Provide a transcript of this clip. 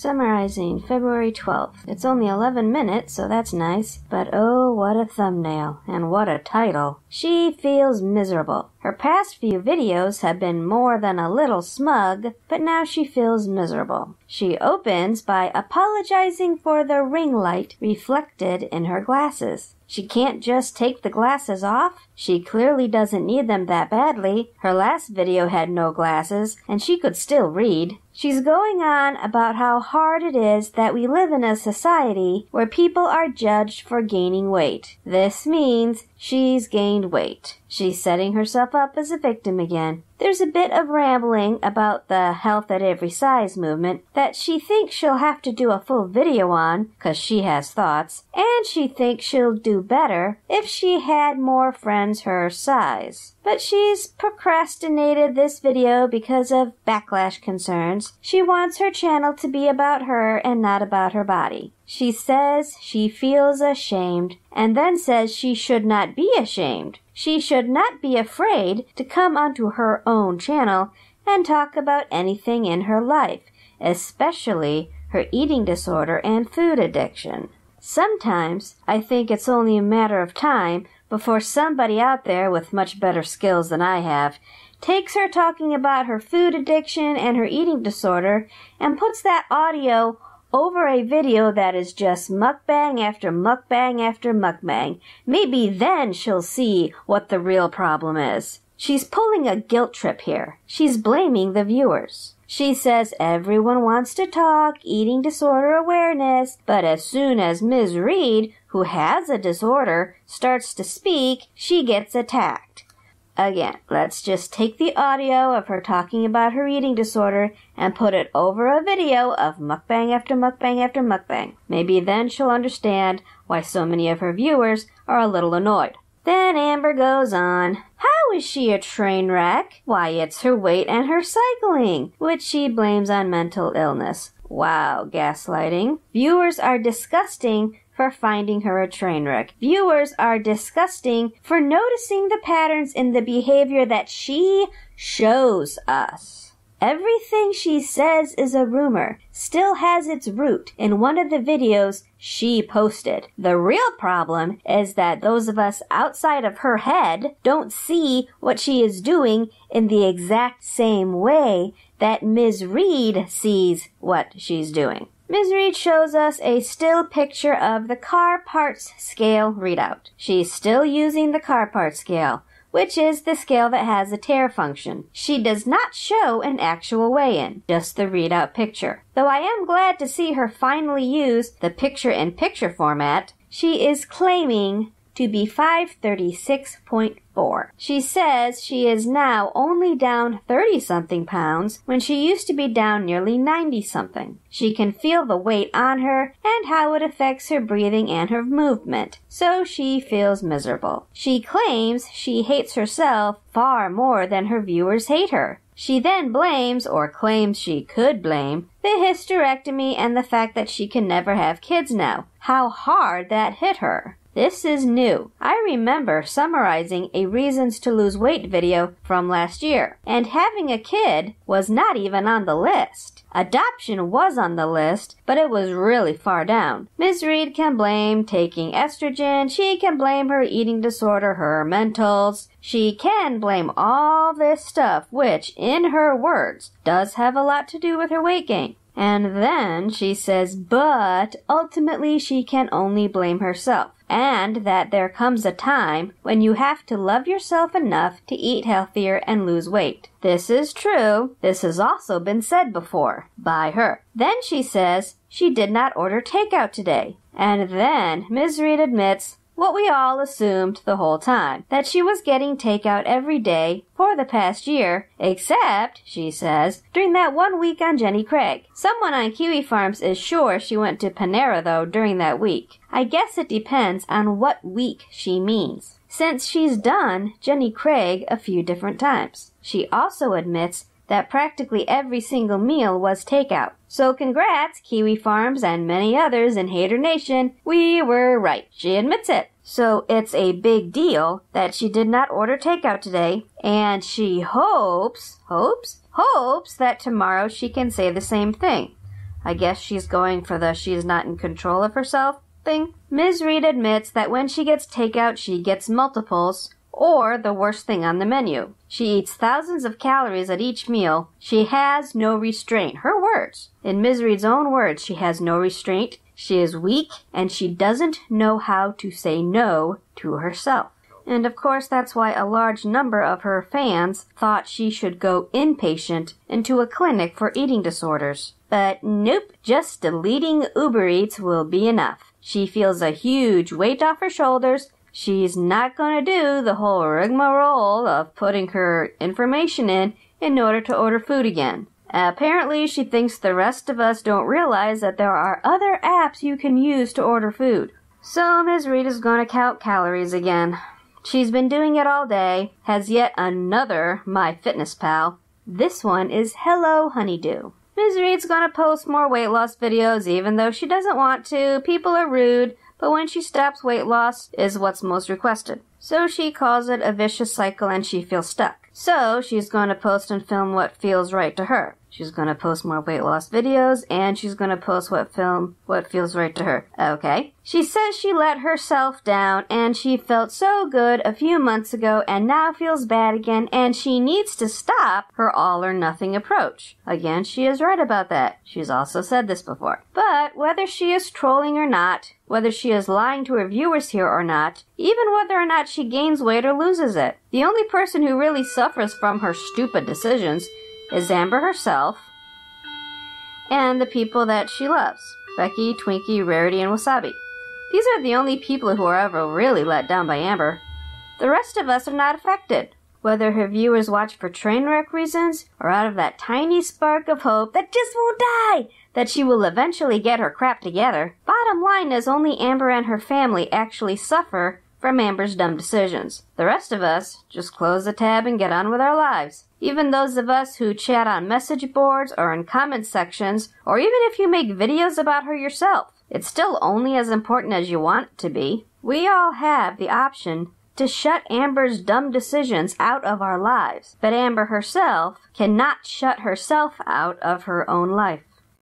Summarizing February 12th. It's only 11 minutes, so that's nice, but oh, what a thumbnail, and what a title. She feels miserable. Her past few videos have been more than a little smug, but now she feels miserable. She opens by apologizing for the ring light reflected in her glasses. She can't just take the glasses off. She clearly doesn't need them that badly. Her last video had no glasses, and she could still read. She's going on about how hard it is that we live in a society where people are judged for gaining weight. This means she's gained weight. She's setting herself up as a victim again. There's a bit of rambling about the health at every size movement that she thinks she'll have to do a full video on, 'cause she has thoughts, and she thinks she'll do better if she had more friends her size. But she's procrastinated this video because of backlash concerns. She wants her channel to be about her and not about her body. She says she feels ashamed and then says she should not be ashamed. She should not be afraid to come onto her own channel and talk about anything in her life, especially her eating disorder and food addiction. Sometimes I think it's only a matter of time before somebody out there with much better skills than I have takes her talking about her food addiction and her eating disorder and puts that audio over a video that is just mukbang after mukbang after mukbang. Maybe then she'll see what the real problem is. She's pulling a guilt trip here. She's blaming the viewers. She says everyone wants to talk eating disorder awareness, but as soon as Ms. Reed, who has a disorder, starts to speak, she gets attacked. Again, let's just take the audio of her talking about her eating disorder and put it over a video of mukbang after mukbang after mukbang. Maybe then she'll understand why so many of her viewers are a little annoyed. Then Amber goes on. Is she a train wreck? Why, it's her weight and her cycling, which she blames on mental illness. Wow, gaslighting. Viewers are disgusting for finding her a train wreck. Viewers are disgusting for noticing the patterns in the behavior that she shows us. Everything she says is a rumor, still has its root in one of the videos she posted. The real problem is that those of us outside of her head don't see what she is doing in the exact same way that Ms. Reed sees what she's doing. Ms. Reed shows us a still picture of the car parts scale readout. She's still using the car parts scale which is the scale that has a tear function. She does not show an actual weigh-in, just the readout picture. Though I am glad to see her finally use the picture-in-picture format, she is claiming to be 536.4. She says she is now only down 30 something pounds when she used to be down nearly 90 something. She can feel the weight on her and how it affects her breathing and her movement, so she feels miserable. She claims she hates herself far more than her viewers hate her. She then blames, or claims she could blame, the hysterectomy and the fact that she can never have kids now. How hard that hit her. This is new. I remember summarizing a reasons to lose weight video from last year, and having a kid was not even on the list. Adoption was on the list, but it was really far down. Ms. Reed can blame taking estrogen, she can blame her eating disorder, her mentals, she can blame all this stuff, which, in her words, does have a lot to do with her weight gain. And then she says, but ultimately she can only blame herself and that there comes a time when you have to love yourself enough to eat healthier and lose weight. This is true. This has also been said before by her. Then she says she did not order takeout today. And then Ms. Reed admits what we all assumed the whole time, that she was getting takeout every day for the past year, except, she says, during that one week on Jenny Craig. Someone on Kiwi Farms is sure she went to Panera though during that week. I guess it depends on what week she means. Since she's done Jenny Craig a few different times. She also admits that practically every single meal was takeout. So congrats, Kiwi Farms and many others in Hater Nation. We were right. She admits it. So it's a big deal that she did not order takeout today, and she hopes, hopes, hopes that tomorrow she can say the same thing. I guess she's going for the she is not in control of herself thing. Ms. Reed admits that when she gets takeout, she gets multiples, or the worst thing on the menu. She eats thousands of calories at each meal. She has no restraint. Her words. In Ms. Reed's own words, she has no restraint. She is weak and she doesn't know how to say no to herself. And of course, that's why a large number of her fans thought she should go inpatient into a clinic for eating disorders. But nope, just deleting Uber Eats will be enough. She feels a huge weight off her shoulders. She's not going to do the whole rigmarole of putting her information in in order to order food again. Apparently, she thinks the rest of us don't realize that there are other apps you can use to order food. So, Ms. Rita's gonna count calories again. She's been doing it all day, has yet another My Fitness Pal. This one is Hello Honeydew. Ms. Reed's gonna post more weight loss videos even though she doesn't want to. People are rude, but when she stops, weight loss is what's most requested. So she calls it a vicious cycle and she feels stuck. So she's going to post and film what feels right to her. She's gonna post more weight loss videos and she's gonna post what film, what feels right to her. Okay. She says she let herself down and she felt so good a few months ago and now feels bad again and she needs to stop her all or nothing approach. Again, she is right about that. She's also said this before. But whether she is trolling or not, whether she is lying to her viewers here or not, even whether or not she gains weight or loses it, the only person who really suffers from her stupid decisions is Amber herself and the people that she loves Becky, Twinkie, Rarity, and Wasabi. These are the only people who are ever really let down by Amber. The rest of us are not affected, whether her viewers watch for train wreck reasons or out of that tiny spark of hope that just won't die that she will eventually get her crap together. Bottom line is only Amber and her family actually suffer from Amber's dumb decisions. The rest of us just close the tab and get on with our lives. Even those of us who chat on message boards or in comment sections, or even if you make videos about her yourself, it's still only as important as you want it to be. We all have the option to shut Amber's dumb decisions out of our lives, but Amber herself cannot shut herself out of her own life.